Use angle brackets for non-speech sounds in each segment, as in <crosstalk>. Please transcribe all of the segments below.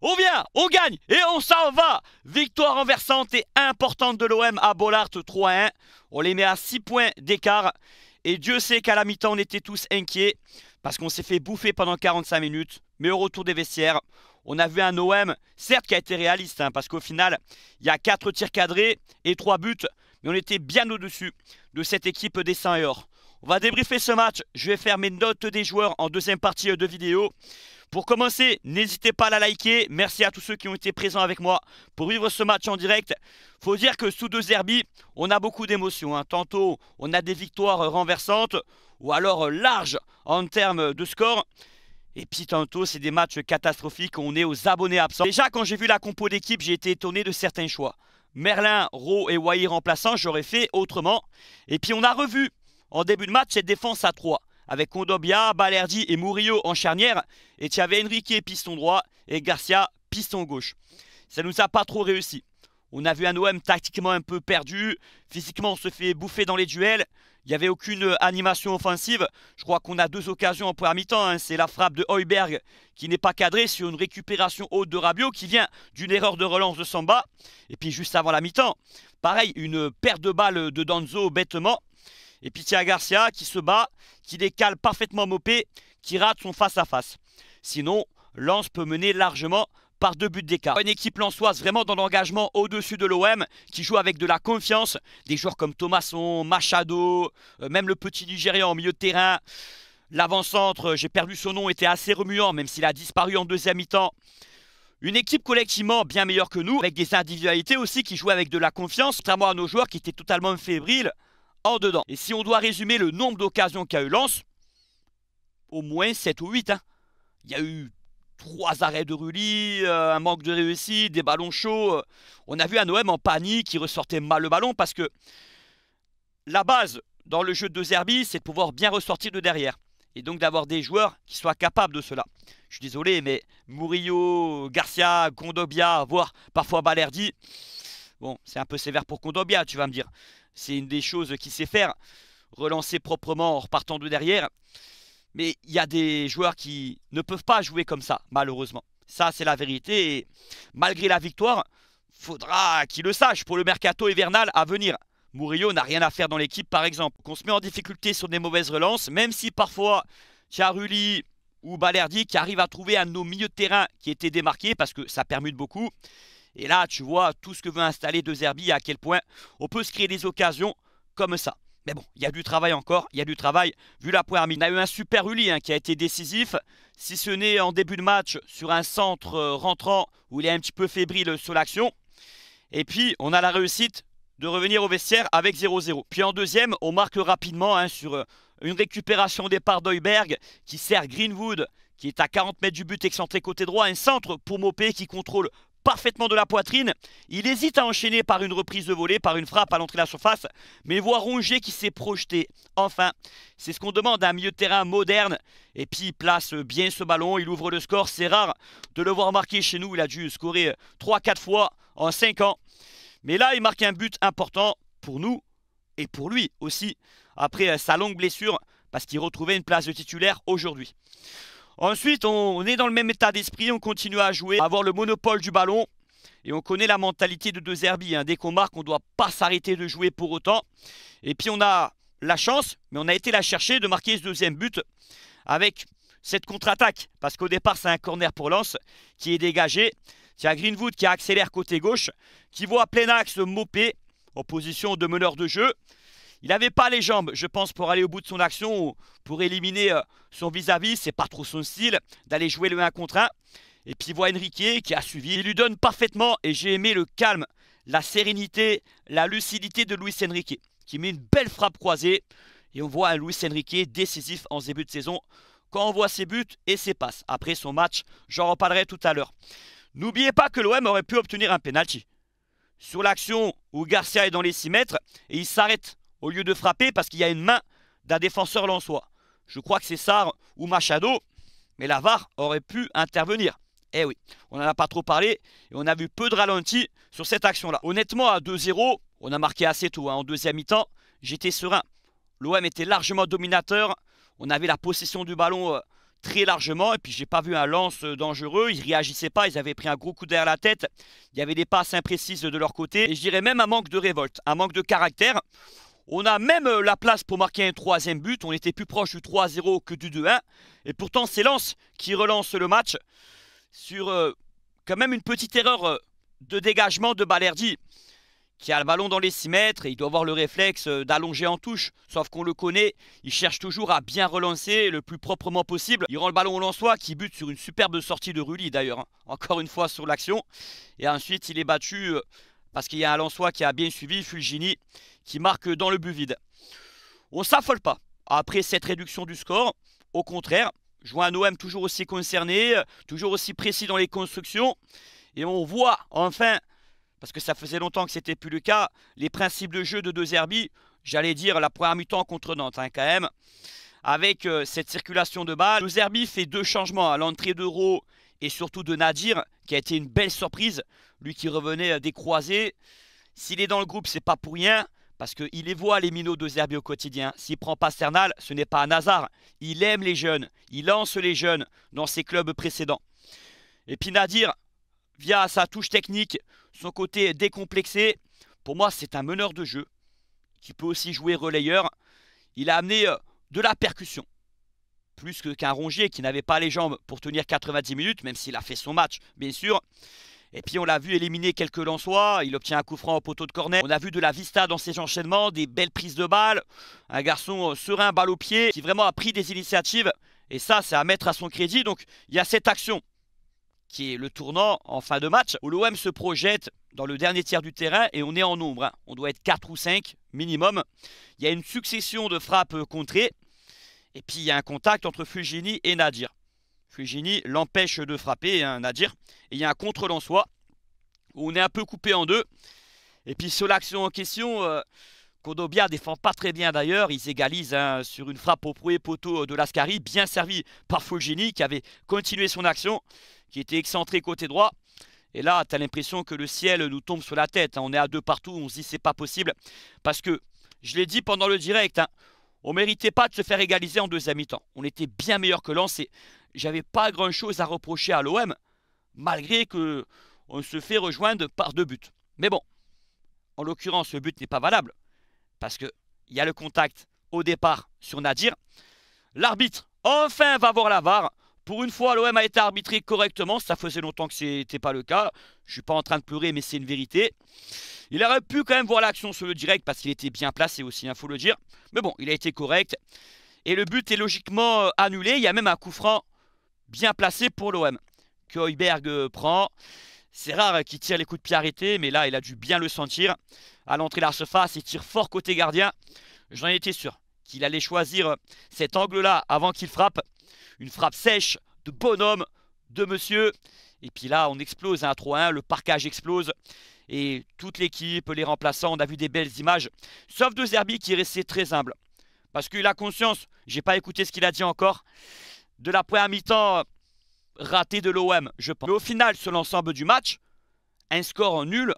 On vient, on gagne et on s'en va Victoire renversante et importante de l'OM à Bollard 3-1. On les met à 6 points d'écart. Et Dieu sait qu'à la mi-temps, on était tous inquiets parce qu'on s'est fait bouffer pendant 45 minutes. Mais au retour des vestiaires, on a vu un OM, certes, qui a été réaliste hein, parce qu'au final, il y a 4 tirs cadrés et 3 buts. Mais on était bien au-dessus de cette équipe des 100 et On va débriefer ce match. Je vais faire mes notes des joueurs en deuxième partie de vidéo. Pour commencer, n'hésitez pas à la liker. Merci à tous ceux qui ont été présents avec moi pour vivre ce match en direct. Faut dire que sous deux herbis, on a beaucoup d'émotions. Hein. Tantôt, on a des victoires renversantes ou alors larges en termes de score. Et puis tantôt, c'est des matchs catastrophiques. On est aux abonnés absents. Déjà, quand j'ai vu la compo d'équipe, j'ai été étonné de certains choix. Merlin, Rowe et Wai remplaçants, j'aurais fait autrement. Et puis on a revu en début de match cette défense à 3 avec Condobia, Balerdi et Murillo en charnière, et tu avais Enrique piston droit et Garcia piston gauche. Ça nous a pas trop réussi. On a vu un OM tactiquement un peu perdu, physiquement on se fait bouffer dans les duels, il n'y avait aucune animation offensive. Je crois qu'on a deux occasions en première mi-temps. Hein. C'est la frappe de Heuberg qui n'est pas cadrée sur une récupération haute de Rabiot qui vient d'une erreur de relance de Samba. Et puis juste avant la mi-temps, pareil, une perte de balle de Danzo bêtement. Et à Garcia qui se bat, qui décale parfaitement Mopé, qui rate son face-à-face. Sinon, Lens peut mener largement par deux buts d'écart. Une équipe lançoise vraiment dans l'engagement au-dessus de l'OM, qui joue avec de la confiance. Des joueurs comme Thomasson, Machado, euh, même le petit Nigérian au milieu de terrain. L'avant-centre, j'ai perdu son nom, était assez remuant, même s'il a disparu en deuxième mi-temps. Une équipe collectivement bien meilleure que nous, avec des individualités aussi qui jouent avec de la confiance, contrairement à nos joueurs qui étaient totalement fébriles en dedans. Et si on doit résumer le nombre d'occasions qu'a eu Lance, au moins 7 ou 8. Hein. Il y a eu trois arrêts de Rulli, euh, un manque de réussite, des ballons chauds. Euh. On a vu un OM en panique qui ressortait mal le ballon parce que la base dans le jeu de Zerbi, c'est de pouvoir bien ressortir de derrière. Et donc d'avoir des joueurs qui soient capables de cela. Je suis désolé, mais Murillo, Garcia, Gondobia, voire parfois Balerdi, bon, c'est un peu sévère pour Gondobia, tu vas me dire. C'est une des choses qu'il sait faire, relancer proprement en repartant de derrière. Mais il y a des joueurs qui ne peuvent pas jouer comme ça, malheureusement. Ça, c'est la vérité. Et malgré la victoire, faudra qu'il le sache pour le mercato hivernal à venir. Murillo n'a rien à faire dans l'équipe, par exemple. Qu'on se met en difficulté sur des mauvaises relances, même si parfois Charuli ou Balerdi qui arrivent à trouver un de nos milieux de terrain qui était démarqué parce que ça permute beaucoup. Et là, tu vois tout ce que veut installer De Zerbi, à quel point on peut se créer des occasions comme ça. Mais bon, il y a du travail encore, il y a du travail. Vu la première on a eu un super Uli hein, qui a été décisif. Si ce n'est en début de match sur un centre euh, rentrant où il est un petit peu fébrile sur l'action. Et puis, on a la réussite de revenir au vestiaire avec 0-0. Puis en deuxième, on marque rapidement hein, sur euh, une récupération des parts d'Oiberg qui sert Greenwood qui est à 40 mètres du but excentré côté droit. Un centre pour Mopé qui contrôle parfaitement de la poitrine. Il hésite à enchaîner par une reprise de volée, par une frappe à l'entrée de la surface, mais voit Rongier qui s'est projeté. Enfin, c'est ce qu'on demande à un milieu de terrain moderne. Et puis il place bien ce ballon, il ouvre le score. C'est rare de le voir marquer chez nous. Il a dû scorer 3-4 fois en 5 ans. Mais là, il marque un but important pour nous et pour lui aussi, après sa longue blessure, parce qu'il retrouvait une place de titulaire aujourd'hui. Ensuite, on, est dans le même état d'esprit, on continue à jouer, à avoir le monopole du ballon. Et on connaît la mentalité de deux Herbie. Hein. Dès qu'on marque, on ne doit pas s'arrêter de jouer pour autant. Et puis on a la chance, mais on a été la chercher de marquer ce deuxième but avec cette contre-attaque. Parce qu'au départ, c'est un corner pour Lens qui est dégagé. C'est Greenwood qui accélère côté gauche, qui voit plein axe Mopé en position de meneur de jeu. Il n'avait pas les jambes, je pense, pour aller au bout de son action ou pour éliminer euh, son vis-à-vis. C'est pas trop son style d'aller jouer le 1 contre 1. Et puis il voit Enrique qui a suivi. Il lui donne parfaitement et j'ai aimé le calme, la sérénité, la lucidité de Luis Enrique qui met une belle frappe croisée. Et on voit un Luis Enrique décisif en début de saison quand on voit ses buts et ses passes. Après son match, j'en reparlerai tout à l'heure. N'oubliez pas que l'OM aurait pu obtenir un penalty. Sur l'action où Garcia est dans les 6 mètres et il s'arrête au lieu de frapper parce qu'il y a une main d'un défenseur lensois. Je crois que c'est Sarr ou Machado, mais la VAR aurait pu intervenir. Eh oui, on n'en a pas trop parlé et on a vu peu de ralenti sur cette action-là. Honnêtement, à 2-0, on a marqué assez tôt. Hein. En deuxième mi-temps, j'étais serein. L'OM était largement dominateur. On avait la possession du ballon euh, très largement. Et puis, j'ai pas vu un lance euh, dangereux. Ils réagissaient pas. Ils avaient pris un gros coup derrière la tête. Il y avait des passes imprécises de leur côté. Et je dirais même un manque de révolte, un manque de caractère. On a même euh, la place pour marquer un troisième but. On était plus proche du 3-0 que du 2-1. Et pourtant, c'est Lens qui relance le match sur euh, quand même une petite erreur euh, de dégagement de Balerdi qui a le ballon dans les 6 mètres et il doit avoir le réflexe d'allonger en touche. Sauf qu'on le connaît, il cherche toujours à bien relancer le plus proprement possible. Il rend le ballon au Lensois qui bute sur une superbe sortie de Rulli d'ailleurs, hein. encore une fois sur l'action. Et ensuite il est battu parce qu'il y a un Lensois qui a bien suivi, Fulgini, qui marque dans le but vide. On s'affole pas après cette réduction du score. Au contraire, je vois toujours aussi concerné, toujours aussi précis dans les constructions. Et on voit enfin, parce que ça faisait longtemps que c'était plus le cas, les principes de jeu de deux Zerbi, j'allais dire la première mi-temps contre Nantes hein, quand même. Avec euh, cette circulation de balles, deux Zerbi fait deux changements à l'entrée d'Euro et surtout de Nadir, qui a été une belle surprise, lui qui revenait euh, des croisés. S'il est dans le groupe, c'est pas pour rien parce qu'il les voit les minots de Zerbi au quotidien. S'il prend pas Sternal, ce n'est pas un hasard. Il aime les jeunes, il lance les jeunes dans ses clubs précédents. Et puis Nadir, via sa touche technique, son côté décomplexé, pour moi c'est un meneur de jeu qui peut aussi jouer relayeur. Il a amené euh, de la percussion, plus qu'un rongier qui n'avait pas les jambes pour tenir 90 minutes, même s'il a fait son match, bien sûr. Et puis on l'a vu éliminer quelques Lensois, il obtient un coup franc au poteau de cornet. On a vu de la vista dans ses enchaînements, des belles prises de balles, un garçon euh, serein, balle au pied, qui vraiment a pris des initiatives. Et ça, c'est à mettre à son crédit. Donc il y a cette action qui est le tournant en fin de match, où l'OM se projette dans le dernier tiers du terrain et on est en nombre. Hein. On doit être 4 ou 5 minimum. Il y a une succession de frappes euh, contrées. Et puis il y a un contact entre Fugini et Nadir. Fujini l'empêche de frapper hein, Nadir. Et il y a un contre-lançois où on est un peu coupé en deux. Et puis sur l'action en question, Kondobia euh, ne défend pas très bien d'ailleurs. Ils égalisent hein, sur une frappe au premier poteau de Lascari, bien servi par Fulgini qui avait continué son action, qui était excentré côté droit. Et là, tu as l'impression que le ciel nous tombe sur la tête. Hein. On est à deux partout, on se dit c'est pas possible. Parce que, je l'ai dit pendant le direct, hein, on méritait pas de se faire égaliser en deuxième mi-temps. On était bien meilleur que Lens et j'avais pas grand-chose à reprocher à l'OM, malgré que on se fait rejoindre par deux buts. Mais bon, en l'occurrence, le but n'est pas valable parce qu'il y a le contact au départ sur Nadir. L'arbitre enfin va voir la VAR pour une fois, l'OM a été arbitré correctement. Ça faisait longtemps que ce n'était pas le cas. Je ne suis pas en train de pleurer, mais c'est une vérité. Il aurait pu quand même voir l'action sur le direct parce qu'il était bien placé aussi, il hein, faut le dire. Mais bon, il a été correct. Et le but est logiquement euh, annulé. Il y a même un coup franc bien placé pour l'OM que Heuberg euh, prend. C'est rare euh, qu'il tire les coups de pied arrêtés, mais là, il a dû bien le sentir. À l'entrée de la il tire fort côté gardien. J'en étais sûr qu'il allait choisir cet angle-là avant qu'il frappe. Une frappe sèche de bonhomme de monsieur. Et puis là, on explose 1 3-1, le parquage explose. Et toute l'équipe, les remplaçants, on a vu des belles images. Sauf de Zerbi qui est resté très humble. Parce qu'il a conscience, j'ai pas écouté ce qu'il a dit encore, de la première mi-temps ratée de l'OM, je pense. au final, sur l'ensemble du match, un score en nul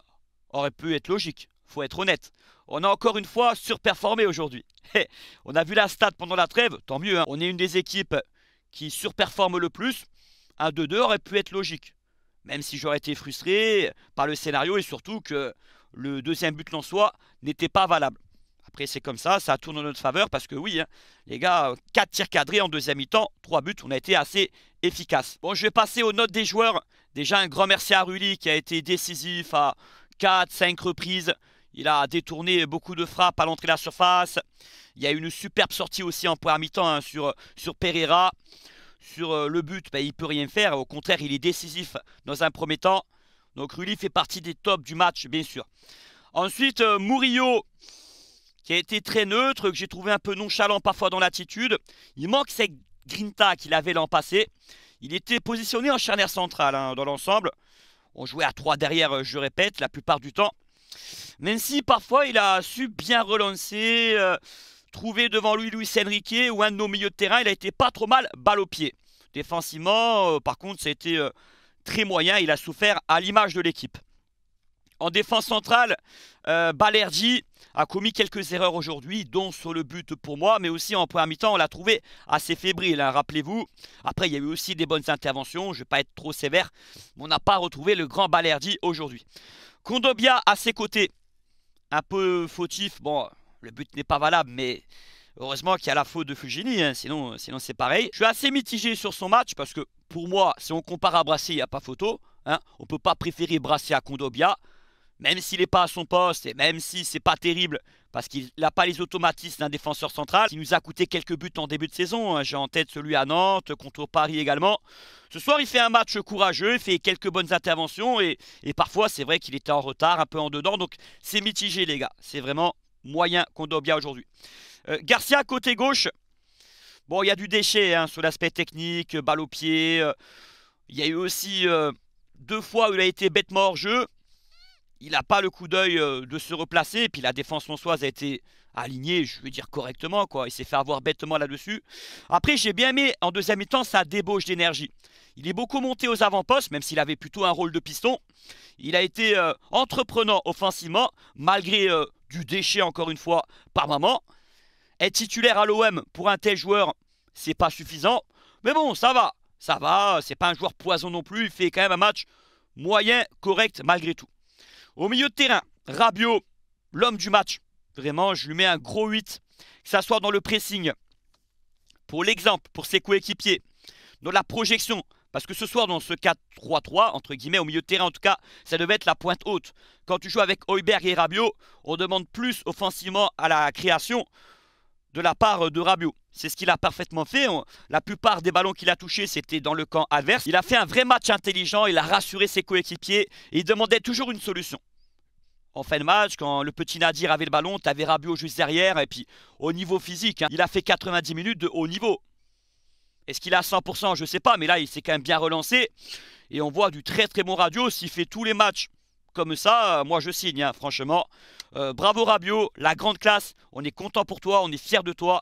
aurait pu être logique. Faut être honnête. On a encore une fois surperformé aujourd'hui. <laughs> on a vu la stade pendant la trêve, tant mieux. Hein. On est une des équipes qui surperforme le plus, un 2-2 aurait pu être logique. Même si j'aurais été frustré par le scénario et surtout que le deuxième but l'en soit n'était pas valable. Après, c'est comme ça, ça tourne en notre faveur parce que oui, hein, les gars, 4 tirs cadrés en deuxième mi-temps, 3 buts, on a été assez efficace. Bon, je vais passer aux notes des joueurs. Déjà, un grand merci à Rulli qui a été décisif à 4, 5 reprises. Il a détourné beaucoup de frappes à l'entrée de la surface. Il y a une superbe sortie aussi en première mi-temps hein, sur, sur Pereira. Sur euh, le but, ben, il ne peut rien faire. Au contraire, il est décisif dans un premier temps. Donc Rulli fait partie des tops du match, bien sûr. Ensuite, Mourinho, Murillo, qui a été très neutre, que j'ai trouvé un peu nonchalant parfois dans l'attitude. Il manque cette grinta qu'il avait l'an passé. Il était positionné en charnière centrale hein, dans l'ensemble. On jouait à 3 derrière, euh, je répète, la plupart du temps. Même si parfois il a su bien relancer, euh, trouver devant lui Luis Enrique ou un de nos milieux de terrain, il a été pas trop mal balle au pied. Défensivement, euh, par contre, ça c'était été euh, très moyen. Il a souffert à l'image de l'équipe. En défense centrale, Balerdi a commis quelques erreurs aujourd'hui, dont sur le but pour moi, mais aussi en première mi-temps, on l'a trouvé assez fébrile, hein, rappelez-vous. Après, il y a eu aussi des bonnes interventions, je ne vais pas être trop sévère, mais on n'a pas retrouvé le grand Balerdi aujourd'hui. Kondobia à ses côtés un peu fautif. Bon, le but n'est pas valable, mais heureusement qu'il y a la faute de Fujini, hein, sinon, sinon c'est pareil. Je suis assez mitigé sur son match parce que pour moi, si on compare à Brassé, il n'y a pas photo. Hein. on ne peut pas préférer Brassé à Kondobia même s'il n'est pas à son poste et même si c'est pas terrible parce qu'il n'a pas les automatismes d'un défenseur central, Il nous a coûté quelques buts en début de saison. Hein. J'ai en tête celui à Nantes, contre Paris également. Ce soir, il fait un match courageux, il fait quelques bonnes interventions et, parfois, c'est vrai qu'il était en retard, un peu en dedans. Donc, c'est mitigé, les gars. C'est vraiment moyen qu'on bien aujourd'hui. Euh, Garcia, côté gauche. Bon, il y a du déchet hein, sur l'aspect technique, balle au pied. Euh, il y a eu aussi euh, deux fois où il a été bêtement hors jeu il n'a pas le coup d'œil euh, de se replacer. puis la défense françoise a été alignée, je veux dire correctement. quoi. Il s'est fait avoir bêtement là-dessus. Après, j'ai bien aimé en deuxième mi-temps sa débauche d'énergie. Il est beaucoup monté aux avant-postes, même s'il avait plutôt un rôle de piston. Il a été euh, entreprenant offensivement, malgré euh, du déchet encore une fois par moment. Être titulaire à l'OM pour un tel joueur, c'est pas suffisant. Mais bon, ça va, ça va. C'est pas un joueur poison non plus. Il fait quand même un match moyen, correct malgré tout. Au milieu de terrain, Rabiot, l'homme du match. Vraiment, je lui mets un gros 8. soit dans le pressing. Pour l'exemple, pour ses coéquipiers. Dans la projection. Parce que ce soir, dans ce 4-3-3, entre guillemets, au milieu de terrain, en tout cas, ça devait être la pointe haute. Quand tu joues avec Hoiberg et Rabiot, on demande plus offensivement à la création de la part de Rabiot. C'est ce qu'il a parfaitement fait. La plupart des ballons qu'il a touchés, c'était dans le camp adverse. Il a fait un vrai match intelligent, il a rassuré ses coéquipiers et il demandait toujours une solution en fin de match, quand le petit Nadir avait le ballon, t'avais Rabiot juste derrière. Et puis, au niveau physique, hein, il a fait 90 minutes de haut niveau. Est-ce qu'il a 100% Je ne sais pas, mais là, il s'est quand même bien relancé. Et on voit du très très bon radio. S'il fait tous les matchs comme ça, euh, moi je signe, hein, franchement. Euh, bravo Rabio, la grande classe. On est content pour toi, on est fier de toi.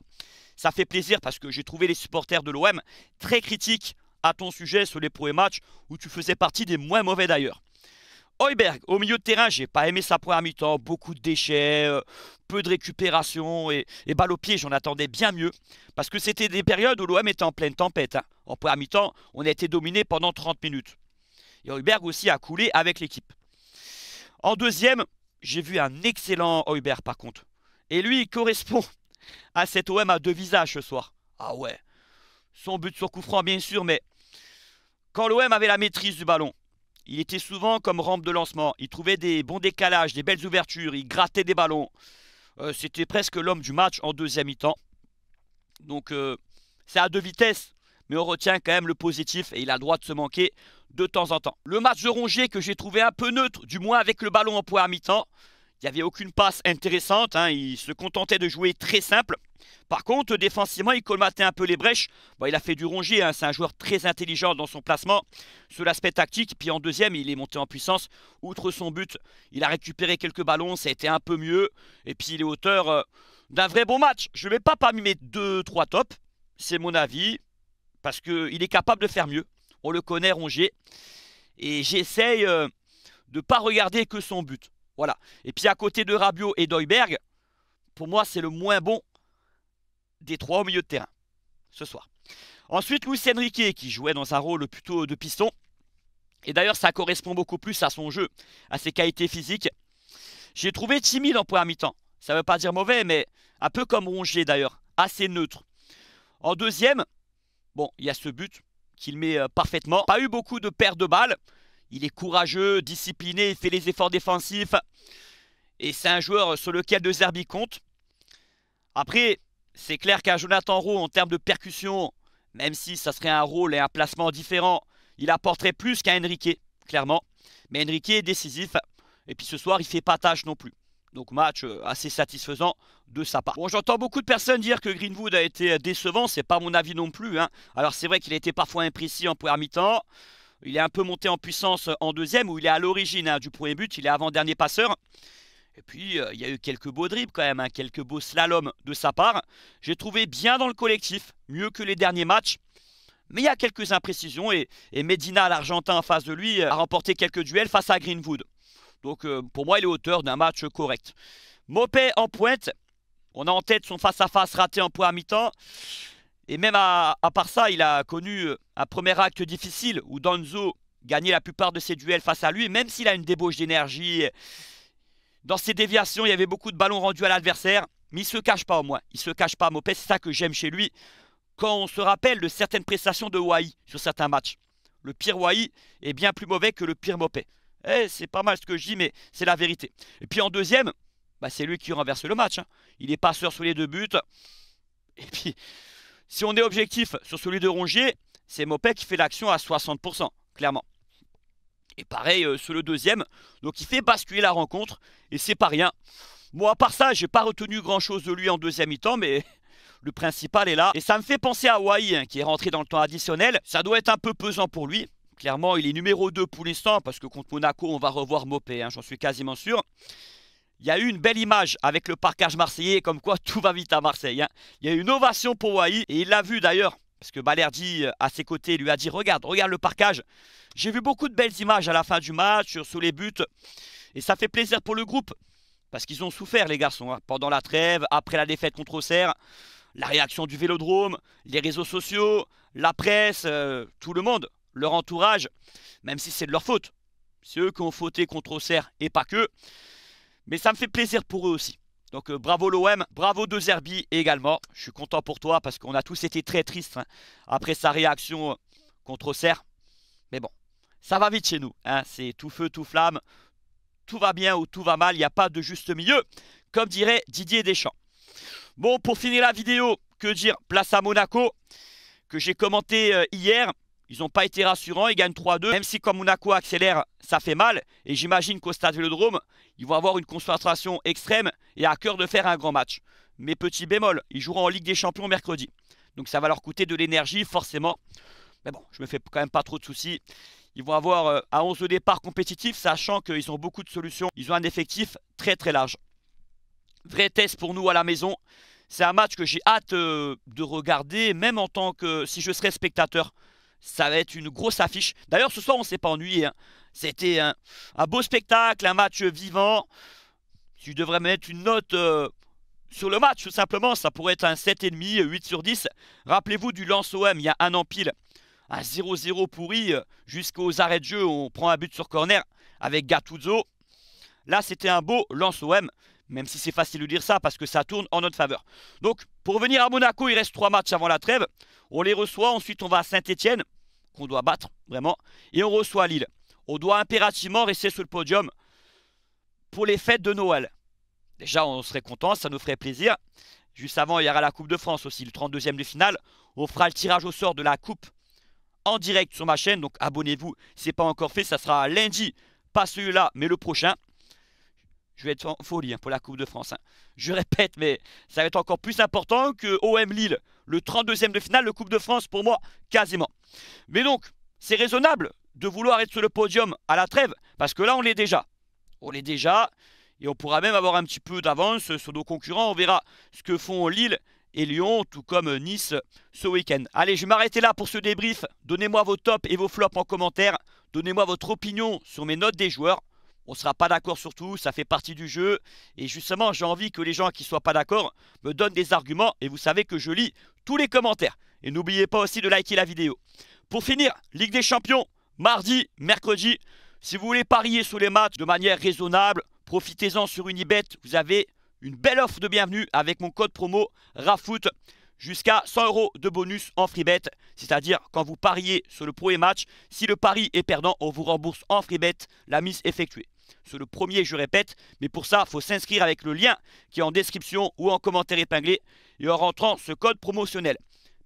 Ça fait plaisir parce que j'ai trouvé les supporters de l'OM très critiques à ton sujet sur les premiers matchs où tu faisais partie des moins mauvais d'ailleurs. Heuberg, au milieu de terrain, j'ai pas aimé sa première mi-temps, beaucoup de déchets, euh, peu de récupération et, balle au pied, j'en attendais bien mieux. Parce que c'était des périodes où l'OM était en pleine tempête. Hein. En première mi-temps, on a été dominé pendant 30 minutes. Et Heuberg aussi a coulé avec l'équipe. En deuxième, j'ai vu un excellent Heuberg par contre. Et lui, il correspond à cet OM à deux visages ce soir. Ah ouais, son but sur coup franc bien sûr, mais quand l'OM avait la maîtrise du ballon, il était souvent comme rampe de lancement. Il trouvait des bons décalages, des belles ouvertures. Il grattait des ballons. Euh, c'était presque l'homme du match en deuxième mi-temps. Donc, euh, c'est à deux vitesses. Mais on retient quand même le positif et il a le droit de se manquer de temps en temps. Le match de Rongier que j'ai trouvé un peu neutre, du moins avec le ballon en poids à mi-temps. Il n'y avait aucune passe intéressante, hein. il se contentait de jouer très simple. Par contre, défensivement, il colmatait un peu les brèches. il a fait du ronger, hein. c'est un joueur très intelligent dans son placement, sur l'aspect tactique. Puis en deuxième, il est monté en puissance, outre son but. Il a récupéré quelques ballons, ça a été un peu mieux. Et puis il est auteur euh, d'un vrai bon match. Je ne vais pas parmi mes 2-3 tops, c'est mon avis, parce qu'il est capable de faire mieux. On le connaît, ronger Et j'essaye euh, de ne pas regarder que son but. Voilà. Et puis à côté de Rabiot et Doiberg, pour moi, c'est le moins bon des trois au milieu de terrain ce soir. Ensuite, Luis Enrique, qui jouait dans un rôle plutôt de piston. Et d'ailleurs, ça correspond beaucoup plus à son jeu, à ses qualités physiques. J'ai trouvé timide en première mi-temps. Ça ne veut pas dire mauvais, mais un peu comme Rongier d'ailleurs, assez neutre. En deuxième, bon, il y a ce but qu'il met euh, parfaitement. Pas eu beaucoup de pertes de balles. Il est courageux, discipliné, il fait les efforts défensifs. Et c'est un joueur sur lequel De Zerbi compte. Après, c'est clair qu'un Jonathan Rowe, en termes de percussion, même si ça serait un rôle et un placement différent, il apporterait plus qu'un Enrique, clairement. Mais Enrique est décisif. Et puis ce soir, il fait pas tâche non plus. Donc match euh, assez satisfaisant de sa part. Bon, j'entends beaucoup de personnes dire que Greenwood a été décevant. C'est pas mon avis non plus. Hein. Alors c'est vrai qu'il a été parfois imprécis en première mi-temps il est un peu monté en puissance euh, en deuxième, où il est à l'origine hein, du premier but, il est avant-dernier passeur. Et puis, euh, il y a eu quelques beaux dribbles quand même, hein, quelques beaux slaloms de sa part. J'ai trouvé bien dans le collectif, mieux que les derniers matchs. Mais il y a quelques imprécisions et, Medina, l'Argentin en face de lui, euh, a remporté quelques duels face à Greenwood. Donc pour moi, il est auteur d'un match correct. Mopé en pointe. On a en tête son face-à-face -face raté en point à mi-temps. Et même à, part ça, il a connu un premier acte difficile où Danzo gagnait la plupart de ses duels face à lui, même s'il a une débauche d'énergie. Dans ses déviations, il y avait beaucoup de ballons rendus à l'adversaire, mais il se cache pas au moins. Il se cache pas, Mopé, c'est ça que j'aime chez lui. Quand on se rappelle de certaines prestations de Wai sur certains matchs, le pire Wai est bien plus mauvais que le pire Mopé. Eh, c'est pas mal ce que je dis, mais c'est la vérité. Et puis en deuxième, bah, c'est lui qui renverse le match. Hein. Il est passeur sur les deux buts. Et puis, si on est objectif sur celui de Rongier, c'est Mopé qui fait l'action à 60%, clairement. Et pareil euh, sur le deuxième. Donc il fait basculer la rencontre et c'est pas rien. Moi, à part ça, j'ai pas retenu grand chose de lui en deuxième mi-temps, mais <laughs> le principal est là. Et ça me fait penser à Hawaii, hein, qui est rentré dans le temps additionnel. Ça doit être un peu pesant pour lui. Clairement, il est numéro 2 pour l'instant, parce que contre Monaco, on va revoir Mopé, hein, j'en suis quasiment sûr. Il y a eu une belle image avec le parcage marseillais, comme quoi tout va vite à Marseille. Hein. Il y a eu une ovation pour Wahi, et il l'a vu d'ailleurs, parce que Balerdi, euh, à ses côtés, lui a dit « Regarde, regarde le parcage ». J'ai vu beaucoup de belles images à la fin du match, euh, sous les buts, et ça fait plaisir pour le groupe, parce qu'ils ont souffert les garçons, hein, pendant la trêve, après la défaite contre Auxerre, la réaction du Vélodrome, les réseaux sociaux, la presse, euh, tout le monde, leur entourage, même si c'est de leur faute. C'est eux qui ont fauté contre Auxerre, et pas que mais ça me fait plaisir pour eux aussi. Donc euh, bravo l'OM, bravo De Zerbi également. Je suis content pour toi parce qu'on a tous été très tristes hein, après sa réaction euh, contre Auxerre. Mais bon, ça va vite chez nous. Hein. C'est tout feu, tout flamme. Tout va bien ou tout va mal. Il n'y a pas de juste milieu, comme dirait Didier Deschamps. Bon, pour finir la vidéo, que dire Place à Monaco, que j'ai commenté euh, hier. Ils n'ont pas été rassurants, ils gagnent 3-2. Même si comme Monaco accélère, ça fait mal. Et j'imagine qu'au stade Vélodrome, ils vont avoir une concentration extrême et à cœur de faire un grand match. Mais petit bémol, ils joueront en Ligue des Champions mercredi. Donc ça va leur coûter de l'énergie, forcément. Mais bon, je ne me fais quand même pas trop de soucis. Ils vont avoir euh, à 11 de départ compétitif, sachant qu'ils ont beaucoup de solutions. Ils ont un effectif très très large. Vrai test pour nous à la maison. C'est un match que j'ai hâte euh, de regarder, même en tant que si je serais spectateur. Ça va être une grosse affiche. D'ailleurs, ce soir, on s'est pas ennuyé. Hein. C'était un, beau spectacle, un match vivant. Tu devrais mettre une note euh, sur le match, tout simplement. Ça pourrait être un 7,5, 8 sur 10. Rappelez-vous du lance OM il y a un empile, pile. Un 0-0 pourri euh, jusqu'aux arrêts de jeu. On prend un but sur corner avec Gattuso. Là, c'était un beau lance OM même si c'est facile de dire ça, parce que ça tourne en notre faveur. Donc, pour venir à Monaco, il reste trois matchs avant la trêve. On les reçoit, ensuite on va à Saint-Etienne, qu'on doit battre, vraiment, et on reçoit Lille. On doit impérativement rester sur le podium pour les fêtes de Noël. Déjà, on serait content, ça nous ferait plaisir. Juste avant, il y aura la Coupe de France aussi, le 32e de finale. On fera le tirage au sort de la Coupe en direct sur ma chaîne, donc abonnez-vous, c'est pas encore fait, ça sera lundi, pas celui-là, mais le prochain je vais être en folie hein, pour la Coupe de France. Hein. Je répète, mais ça va être encore plus important que OM Lille. Le 32e de finale, la Coupe de France, pour moi, quasiment. Mais donc, c'est raisonnable de vouloir être sur le podium à la trêve, parce que là, on l'est déjà. On l'est déjà, et on pourra même avoir un petit peu d'avance sur nos concurrents. On verra ce que font Lille et Lyon, tout comme Nice ce week-end. Allez, je vais m'arrêter là pour ce débrief. Donnez-moi vos tops et vos flops en commentaire. Donnez-moi votre opinion sur mes notes des joueurs on ne sera pas d'accord sur tout, ça fait partie du jeu. Et justement, j'ai envie que les gens qui ne soient pas d'accord me donnent des arguments. Et vous savez que je lis tous les commentaires. Et n'oubliez pas aussi de liker la vidéo. Pour finir, Ligue des Champions, mardi, mercredi. Si vous voulez parier sur les matchs de manière raisonnable, profitez-en sur Unibet. Vous avez une belle offre de bienvenue avec mon code promo RAFOOT jusqu'à 100 euros de bonus en free bet, c'est-à-dire quand vous pariez sur le premier match, si le pari est perdant, on vous rembourse en free bet la mise effectuée. C'est le premier, je répète, mais pour ça, il faut s'inscrire avec le lien qui est en description ou en commentaire épinglé et en rentrant ce code promotionnel.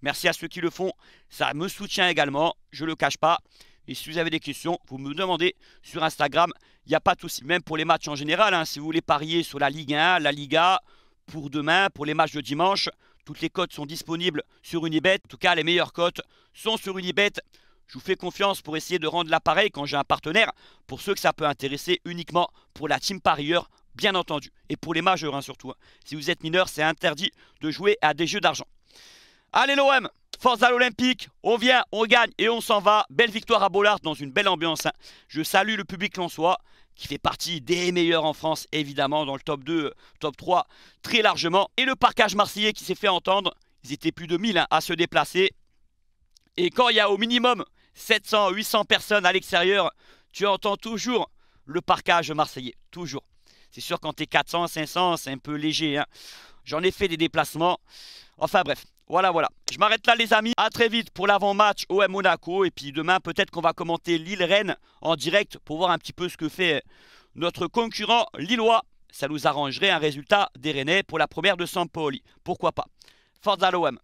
Merci à ceux qui le font, ça me soutient également, je ne le cache pas. Et si vous avez des questions, vous me demandez sur Instagram, il n'y a pas de souci, même pour les matchs en général. Hein, si vous voulez parier sur la Ligue 1, la Liga, pour demain, pour les matchs de dimanche, toutes les cotes sont disponibles sur Unibet. En tout cas, les meilleures cotes sont sur Unibet. Je vous fais confiance pour essayer de rendre l'appareil quand j'ai un partenaire, pour ceux que ça peut intéresser uniquement pour la team parieur, bien entendu, et pour les majeurs hein, surtout. Hein. Si vous êtes mineur, c'est interdit de jouer à des jeux d'argent. Allez l'OM, force à l'Olympique, on vient, on gagne et on s'en va. Belle victoire à Bollard dans une belle ambiance. Hein. Je salue le public lensois qui fait partie des meilleurs en France, évidemment, dans le top 2, top 3, très largement. Et le parcage marseillais qui s'est fait entendre, ils étaient plus de 1000 à se déplacer. Et quand il y a au minimum 700, 800 personnes à l'extérieur, tu entends toujours le parcage marseillais, toujours. C'est sûr, quand es 400, 500, c'est un peu léger. Hein. J'en ai fait des déplacements. Enfin bref, voilà, voilà. Je m'arrête là, les amis. À très vite pour l'avant-match OM Monaco. Et puis demain, peut-être qu'on va commenter l'île rennes en direct pour voir un petit peu ce que fait notre concurrent lillois. Ça nous arrangerait un résultat des Rennais pour la première de Sampoli. Pourquoi pas Forza l'OM